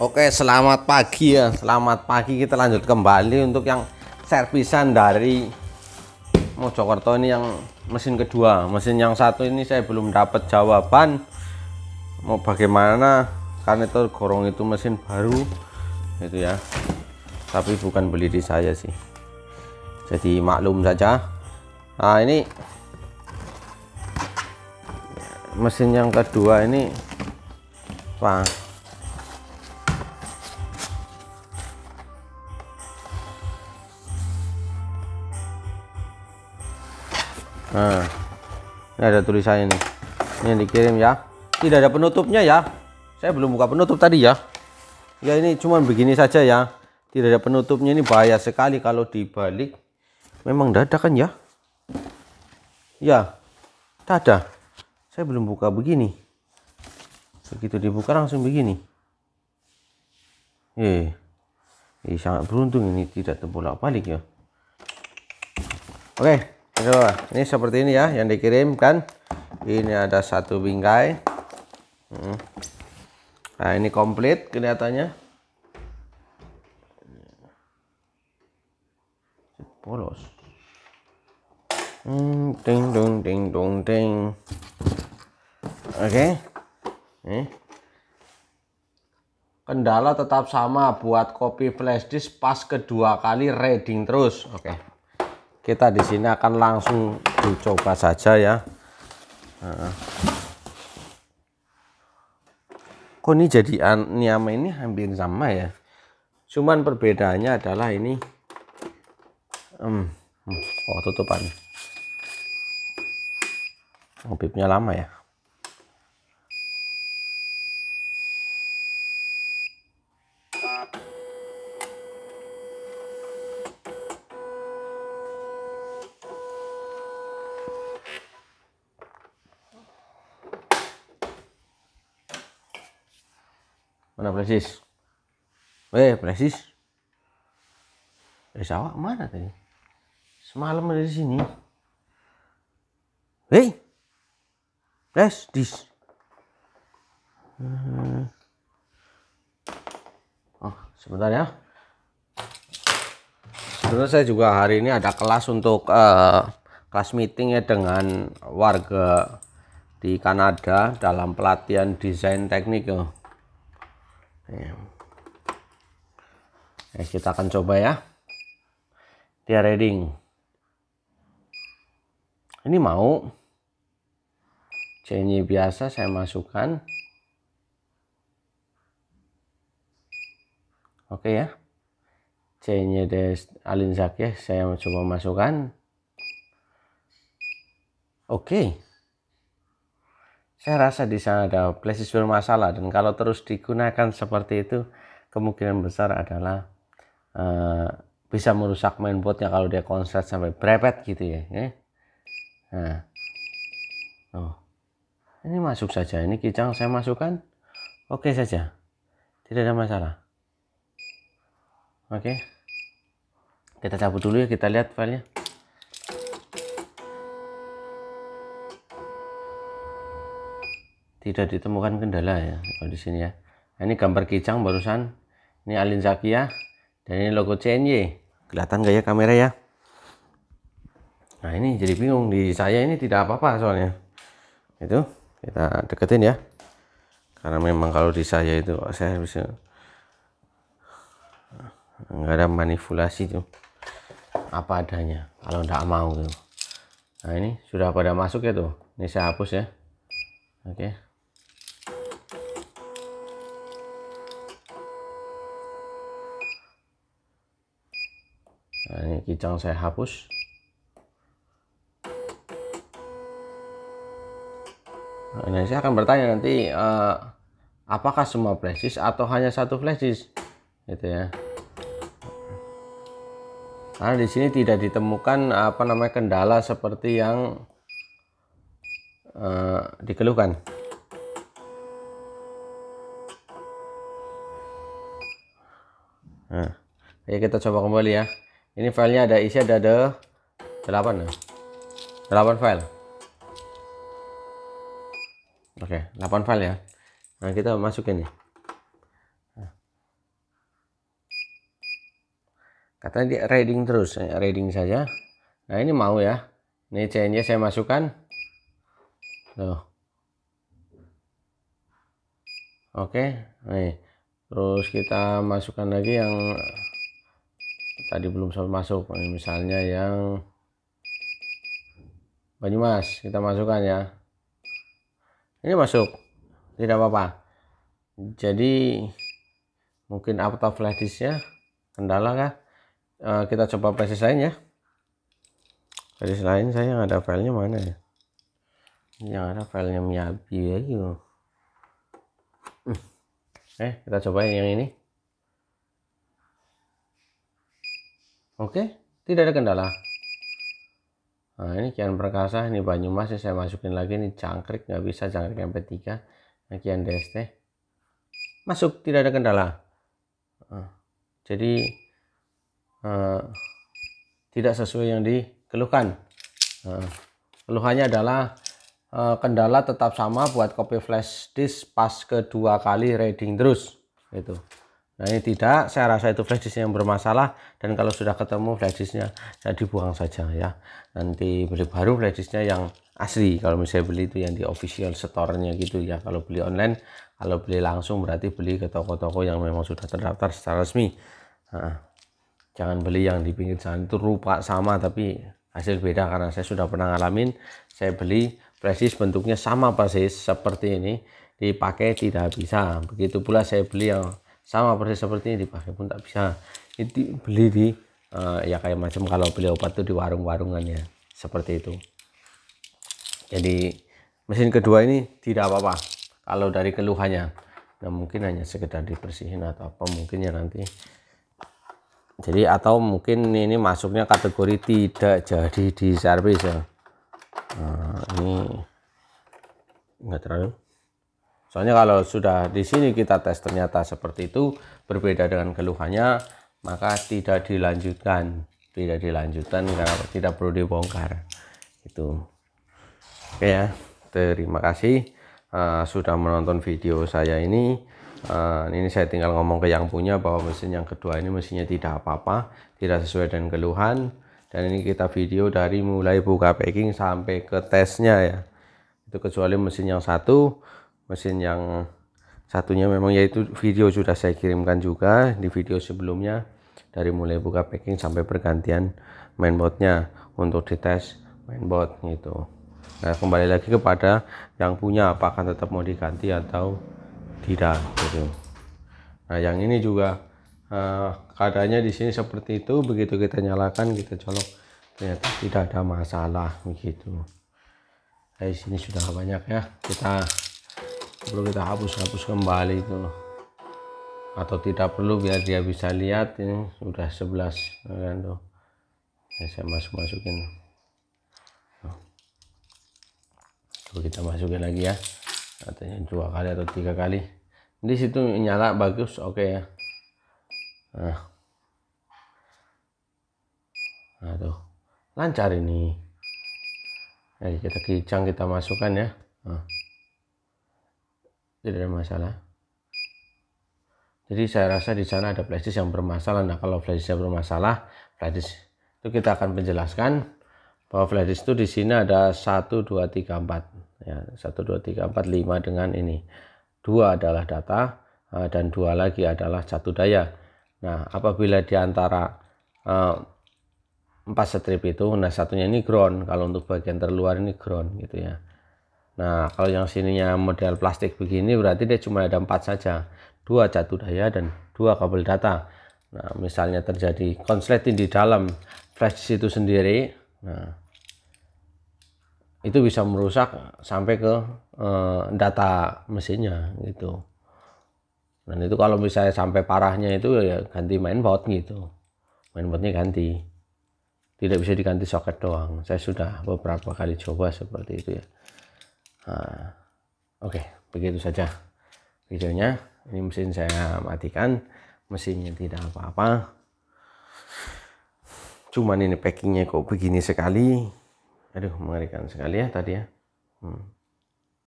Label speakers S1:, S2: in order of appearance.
S1: Oke, selamat pagi ya. Selamat pagi. Kita lanjut kembali untuk yang servisan dari Mojokerto ini yang mesin kedua. Mesin yang satu ini saya belum dapat jawaban mau bagaimana karena itu gorong itu mesin baru itu ya. Tapi bukan beli di saya sih. Jadi maklum saja. Nah, ini mesin yang kedua ini Wah, nah, ini ada tulisannya nih ini yang dikirim ya tidak ada penutupnya ya saya belum buka penutup tadi ya ya ini cuma begini saja ya tidak ada penutupnya ini bahaya sekali kalau dibalik memang dadakan ya ya dadah. saya belum buka begini begitu dibuka langsung begini eh, eh sangat beruntung ini tidak terbolak balik ya oke ini seperti ini ya yang dikirimkan ini ada satu bingkai hmm. nah ini komplit kelihatannya polos hmm, ding dong ding dong ding oke okay. ini kendala tetap sama buat copy flash disk pas kedua kali reading terus oke kita di sini akan langsung dicoba saja ya nah. kok ini jadi niama ini hampir sama ya cuman perbedaannya adalah ini hmm, hmm. oh tutupan ngobipnya lama ya Mana presis? Eh, presis. Eh, sawah mana tadi? Semalam ada di sini. Hei. Pres, dis. Eh. Oh, sebentar ya. Sebenarnya saya juga hari ini ada kelas untuk uh, kelas meeting ya dengan warga di Kanada dalam pelatihan desain teknik ya. Ya, kita akan coba ya. Dia reading. Ini mau. Cny biasa saya masukkan. Oke ya. Cny des Alin ya. saya coba masukkan. Oke. Okay saya rasa di sana ada places masalah dan kalau terus digunakan seperti itu kemungkinan besar adalah uh, bisa merusak mainboardnya kalau dia konslet sampai brepet gitu ya, ya. Nah, oh, ini masuk saja. Ini kijang saya masukkan, oke okay saja, tidak ada masalah. Oke, okay. kita cabut dulu ya kita lihat filenya. tidak ditemukan kendala ya kalau di sini ya nah, ini gambar kijang barusan ini Alin Zakia dan ini logo CNY kelihatan gak ya kamera ya nah ini jadi bingung di saya ini tidak apa-apa soalnya itu kita deketin ya karena memang kalau di saya itu saya bisa nggak ada manipulasi tuh apa adanya kalau nggak mau tuh nah ini sudah pada masuk ya tuh ini saya hapus ya oke okay. nah, ini kijang saya hapus nah saya akan bertanya nanti uh, apakah semua flash atau hanya satu flash disk gitu ya karena di sini tidak ditemukan apa namanya kendala seperti yang uh, dikeluhkan nah ya kita coba kembali ya ini filenya ada isi ada ada 8 ya 8 file oke delapan file ya nah kita masukin nih katanya dia reading terus eh, reading saja nah ini mau ya ini change saya masukkan loh oke nih terus kita masukkan lagi yang tadi belum sampai masuk misalnya yang Banyumas kita masukkan ya ini masuk tidak apa-apa jadi mungkin auto ya kendala kah e, kita coba proses lain ya dari lain saya nggak ada filenya mana ya yang ada filenya miyabi ya gitu eh kita cobain yang ini Oke, tidak ada kendala. Nah, ini kian perkasa, ini Banyumas ya saya masukin lagi ini cangkrik nggak bisa cangkrik MP3. Nah, kian DST. Masuk, tidak ada kendala. Nah, jadi uh, tidak sesuai yang dikeluhkan. Uh, keluhannya adalah uh, kendala tetap sama buat copy flash disk pas kedua kali reading terus itu. Nah ini tidak, saya rasa itu flash yang bermasalah dan kalau sudah ketemu flash disknya saya dibuang saja ya. Nanti beli baru flash disknya yang asli kalau misalnya beli itu yang di official store-nya gitu ya. Kalau beli online, kalau beli langsung berarti beli ke toko-toko yang memang sudah terdaftar secara resmi. Nah, jangan beli yang di pinggir jalan itu rupa sama tapi hasil beda karena saya sudah pernah ngalamin. Saya beli flash bentuknya sama persis seperti ini dipakai tidak bisa. Begitu pula saya beli yang sama persis seperti ini dipakai pun tak bisa itu beli di uh, ya kayak macam kalau beli obat tuh di warung-warungan ya seperti itu jadi mesin kedua ini tidak apa-apa kalau dari keluhannya nah mungkin hanya sekedar dibersihin atau apa mungkin ya nanti jadi atau mungkin ini masuknya kategori tidak jadi di servis ya nah, ini enggak terlalu Soalnya kalau sudah di sini kita tes ternyata seperti itu berbeda dengan keluhannya, maka tidak dilanjutkan, tidak dilanjutkan karena tidak perlu dibongkar. Itu. Oke ya. Terima kasih uh, sudah menonton video saya ini. Uh, ini saya tinggal ngomong ke yang punya bahwa mesin yang kedua ini mesinnya tidak apa-apa, tidak sesuai dengan keluhan dan ini kita video dari mulai buka packing sampai ke tesnya ya itu kecuali mesin yang satu mesin yang satunya memang yaitu video sudah saya kirimkan juga di video sebelumnya dari mulai buka packing sampai pergantian mainboardnya untuk dites mainboard gitu nah kembali lagi kepada yang punya apakah tetap mau diganti atau tidak gitu nah yang ini juga uh, keadaannya di sini seperti itu begitu kita nyalakan kita colok ternyata tidak ada masalah begitu nah, di sini sudah banyak ya kita perlu kita hapus-hapus kembali itu atau tidak perlu biar dia bisa lihat ini sudah 11 kan tuh saya masuk masukin tuh. kita masukin lagi ya katanya dua kali atau tiga kali di situ nyala bagus oke okay ya nah nah tuh lancar ini Ayo kita kicang kita masukkan ya nah tidak ada masalah jadi saya rasa di sana ada flash disk yang bermasalah nah kalau flash disknya bermasalah flash disk itu kita akan menjelaskan bahwa flash disk itu di sini ada 1 2 3 4 ya 1 2 3 4 5 dengan ini dua adalah data eh, dan dua lagi adalah satu daya nah apabila di antara eh, empat strip itu nah satunya ini ground kalau untuk bagian terluar ini ground gitu ya Nah, kalau yang sininya model plastik begini berarti dia cuma ada empat saja. Dua jatuh daya dan dua kabel data. Nah, misalnya terjadi konsleting di dalam flash itu sendiri. Nah, itu bisa merusak sampai ke eh, data mesinnya gitu. Dan itu kalau misalnya sampai parahnya itu ya ganti mainboard gitu. Mainboardnya ganti. Tidak bisa diganti soket doang. Saya sudah beberapa kali coba seperti itu ya. Ah, oke, okay, begitu saja videonya. Ini mesin saya matikan, mesinnya tidak apa-apa. Cuman ini packingnya kok begini sekali. Aduh, mengerikan sekali ya tadi ya. Hmm.